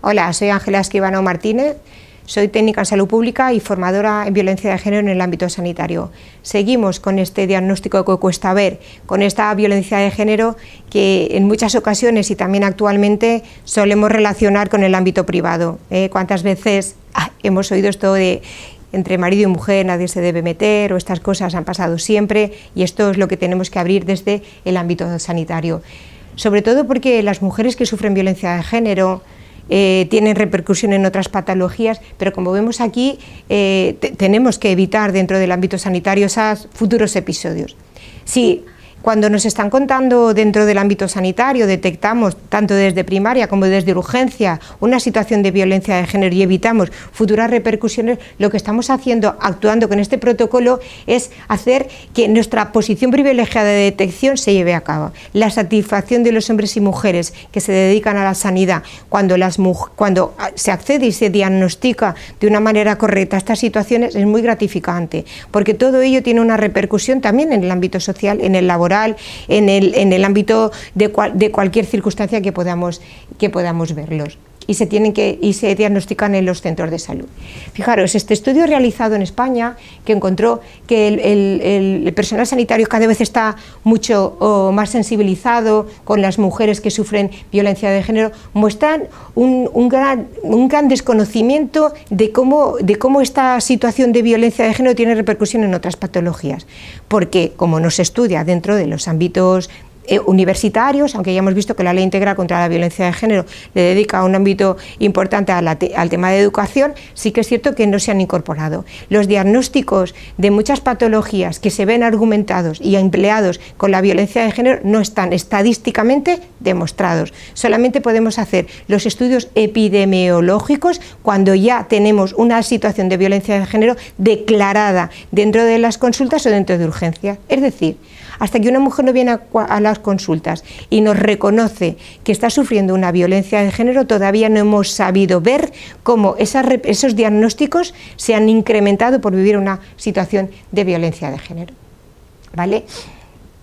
Hola, soy Ángela Esquivano Martínez, soy técnica en salud pública y formadora en violencia de género en el ámbito sanitario. Seguimos con este diagnóstico que cuesta ver, con esta violencia de género que en muchas ocasiones y también actualmente solemos relacionar con el ámbito privado. Eh, ¿Cuántas veces ah, hemos oído esto de entre marido y mujer nadie se debe meter o estas cosas han pasado siempre y esto es lo que tenemos que abrir desde el ámbito sanitario? Sobre todo porque las mujeres que sufren violencia de género, eh, tienen repercusión en otras patologías, pero como vemos aquí, eh, tenemos que evitar dentro del ámbito sanitario esos futuros episodios. Cuando nos están contando dentro del ámbito sanitario, detectamos, tanto desde primaria como desde urgencia, una situación de violencia de género y evitamos futuras repercusiones, lo que estamos haciendo, actuando con este protocolo, es hacer que nuestra posición privilegiada de detección se lleve a cabo. La satisfacción de los hombres y mujeres que se dedican a la sanidad, cuando, las, cuando ah, se accede y se diagnostica de una manera correcta estas situaciones, es muy gratificante, porque todo ello tiene una repercusión también en el ámbito social, en el labor en el, en el ámbito de, de cualquier circunstancia que podamos, que podamos verlos y se, tienen que, y se diagnostican en los centros de salud. Fijaros, este estudio realizado en España, que encontró que el, personal sanitario cada vez está mucho más sensibilizado con las mujeres que sufren violencia de género, muestran un, gran, un gran desconocimiento de cómo, de cómo esta situación de violencia de género tiene repercusión en otras patologías. Porque, como no se estudia dentro de los ámbitos eh, universitarios, aunque ya hemos visto que la ley integral contra la violencia de género le dedica un ámbito importante al tema de educación, sí que es cierto que no se han incorporado. Los diagnósticos de muchas patologías que se ven argumentados y empleados con la violencia de género no están estadísticamente demostrados. Solamente podemos hacer los estudios epidemiológicos cuando ya tenemos una situación de violencia de género declarada dentro de las consultas o dentro de urgencia. Es decir, hasta que una mujer no viene a, a las consultas y nos reconoce que está sufriendo una violencia de género, todavía no hemos sabido ver cómo esos diagnósticos se han incrementado por vivir una situación de violencia de género. ¿Vale?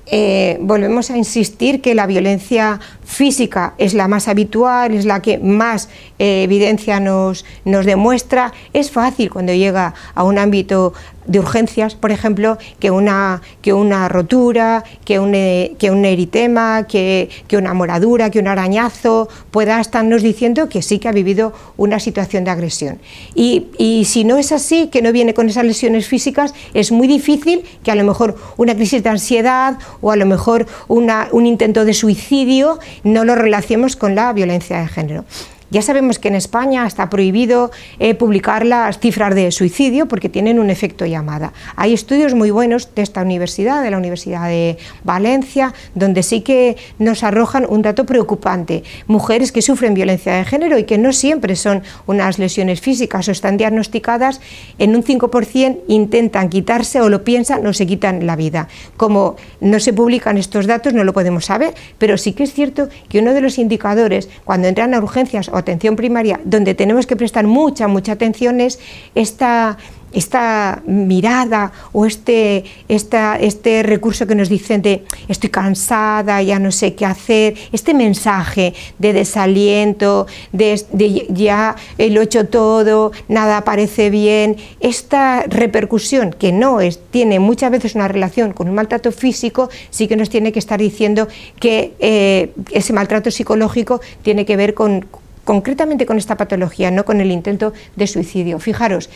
Eh, volvemos a insistir que la violencia física es la más habitual, es la que más eh, evidencia nos, nos, demuestra. Es fácil cuando llega a un ámbito de urgencias, por ejemplo, que una, que una rotura, que un, eh, que un eritema, que, que, una moradura, que un arañazo, pueda estarnos diciendo que sí que ha vivido una situación de agresión. Y, si no es así, que no viene con esas lesiones físicas, es muy difícil que a lo mejor una crisis de ansiedad o a lo mejor una, un intento de suicidio no lo relacionemos con la violencia de género. Ya sabemos que en España está prohibido eh, publicar las cifras de suicidio porque tienen un efecto llamada. Hay estudios muy buenos de esta universidad, de la Universidad de Valencia, donde sí que nos arrojan un dato preocupante. Mujeres que sufren violencia de género y que no siempre son unas lesiones físicas o están diagnosticadas, en un 5% intentan quitarse o lo piensan ...no se quitan la vida. Como no se publican estos datos no lo podemos saber, pero sí que es cierto que uno de los indicadores cuando entran a urgencias atención primaria, donde tenemos que prestar mucha, mucha atención es esta, esta mirada o este, esta, este recurso que nos dicen de estoy cansada, ya no sé qué hacer, este mensaje de desaliento, de, ya lo he hecho todo, nada parece bien, esta repercusión que no es, tiene muchas veces una relación con un maltrato físico, sí que nos tiene que estar diciendo que eh, ese maltrato psicológico tiene que ver con concretamente con esta patología, no con el intento de suicidio. Fijaros,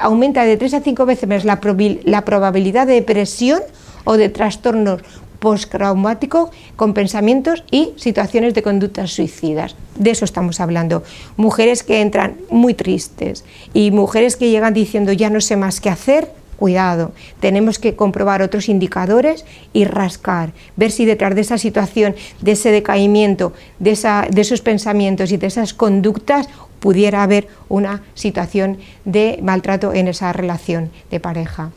aumenta de tres a cinco veces más la, la probabilidad de depresión o de trastornos postraumático con pensamientos y situaciones de conductas suicidas. De eso estamos hablando. Mujeres que entran muy tristes y mujeres que llegan diciendo ya no sé más qué hacer, cuidado, tenemos que comprobar otros indicadores y rascar, ver si detrás de esa situación, de ese decaimiento, de, de esos pensamientos y de esas conductas pudiera haber una situación de maltrato en esa relación de pareja.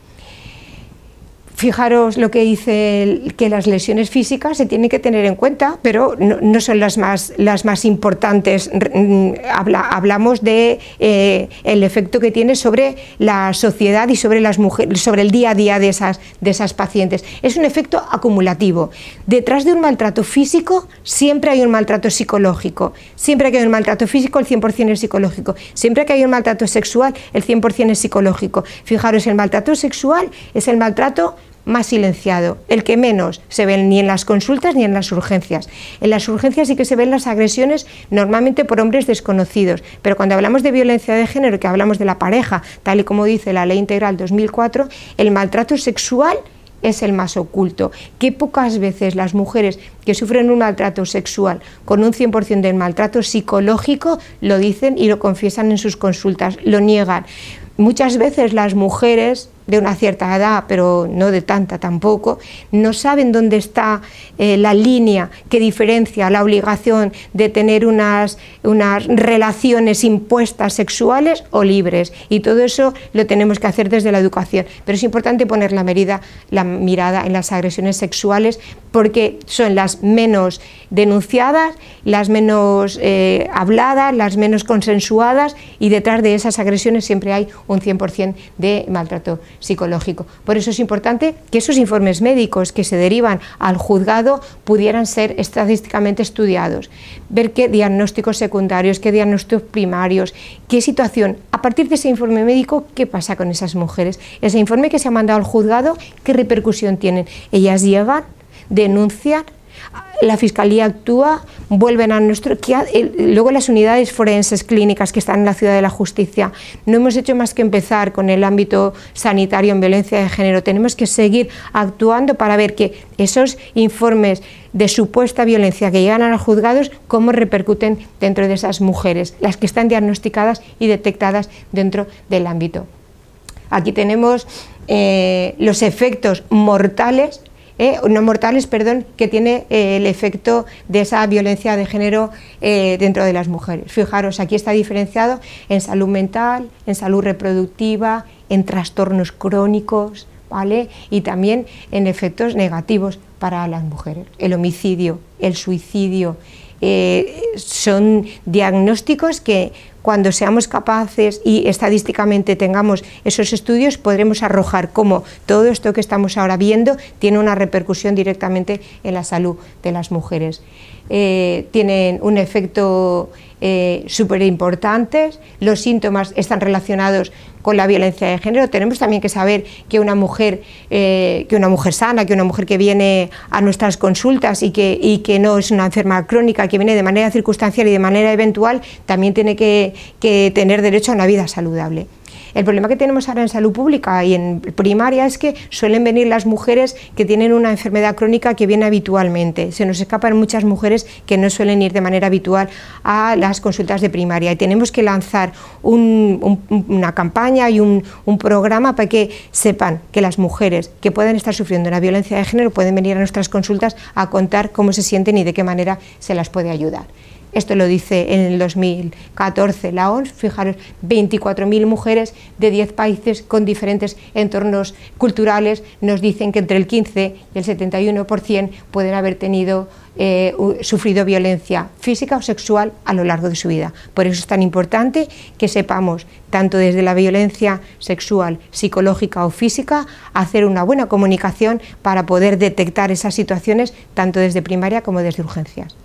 Fijaros lo que dice que las lesiones físicas se tienen que tener en cuenta, pero no, son las más, las más importantes. Mm, hablamos de eh, el efecto que tiene sobre la sociedad y sobre las mujeres, sobre el día a día de esas, de esas pacientes. Es un efecto acumulativo. Detrás de un maltrato físico siempre hay un maltrato psicológico. Siempre que hay un maltrato físico, el 100% es psicológico. Siempre que hay un maltrato sexual, el 100% es psicológico. Fijaros, el maltrato sexual es el maltrato más silenciado, el que menos se ve ni en las consultas ni en las urgencias. En las urgencias sí que se ven las agresiones normalmente por hombres desconocidos, pero cuando hablamos de violencia de género, que hablamos de la pareja, tal y como dice la Ley Integral 2004, el maltrato sexual es el más oculto. Que pocas veces las mujeres que sufren un maltrato sexual con un 100% del maltrato psicológico lo dicen y lo confiesan en sus consultas, lo niegan. Muchas veces las mujeres de una cierta edad, pero no de tanta tampoco, no saben dónde está eh, la línea que diferencia la obligación de tener unas, unas relaciones impuestas sexuales o libres. Y todo eso lo tenemos que hacer desde la educación. Pero es importante poner la, medida, la mirada en las agresiones sexuales porque son las menos denunciadas, las menos eh, habladas, las menos consensuadas y detrás de esas agresiones siempre hay un 100% de maltrato psicológico. Por eso es importante que esos informes médicos que se derivan al juzgado pudieran ser estadísticamente estudiados, ver qué diagnósticos secundarios, qué diagnósticos primarios, qué situación. A partir de ese informe médico, ¿qué pasa con esas mujeres? Ese informe que se ha mandado al juzgado, ¿qué repercusión tienen? Ellas llevan, denuncian, la Fiscalía actúa, vuelven a nuestro... luego las unidades forenses clínicas que están en la Ciudad de la Justicia. No hemos hecho más que empezar con el ámbito sanitario en violencia de género. Tenemos que seguir actuando para ver que esos informes de supuesta violencia que llegan a los juzgados, cómo repercuten dentro de esas mujeres, las que están diagnosticadas y detectadas dentro del ámbito. Aquí tenemos eh, los efectos mortales eh, no mortales, perdón, que tiene eh, el efecto de esa violencia de género eh, dentro de las mujeres. Fijaros, aquí está diferenciado en salud mental, en salud reproductiva, en trastornos crónicos, ¿vale? Y también en efectos negativos para las mujeres. El homicidio, el suicidio, son diagnósticos que cuando seamos capaces y estadísticamente tengamos esos estudios, podremos arrojar cómo todo esto que estamos ahora viendo tiene una repercusión directamente en la salud de las mujeres. Eh, tienen un efecto eh, súper importante, los síntomas están relacionados con la violencia de género. Tenemos también que saber que una mujer, eh, que una mujer sana, que una mujer que viene a nuestras consultas y que, y que no es una enferma crónica, que viene de manera circunstancial y de manera eventual, también tiene que que, tener derecho a una vida saludable. El problema que tenemos ahora en salud pública y en primaria es que suelen venir las mujeres que tienen una enfermedad crónica que viene habitualmente. Se nos escapan muchas mujeres que no suelen ir de manera habitual a las consultas de primaria y tenemos que lanzar una campaña y un, un, programa para que sepan que las mujeres que pueden estar sufriendo una violencia de género pueden venir a nuestras consultas a contar cómo se sienten y de qué manera se las puede ayudar. Esto lo dice en el 2014 la ONS, fijaros, 24.000 mujeres de 10 países con diferentes entornos culturales nos dicen que entre el 15 y el 71% pueden haber tenido eh, sufrido violencia física o sexual a lo largo de su vida. Por eso es tan importante que sepamos, tanto desde la violencia sexual, psicológica o física, hacer una buena comunicación para poder detectar esas situaciones tanto desde primaria como desde urgencias.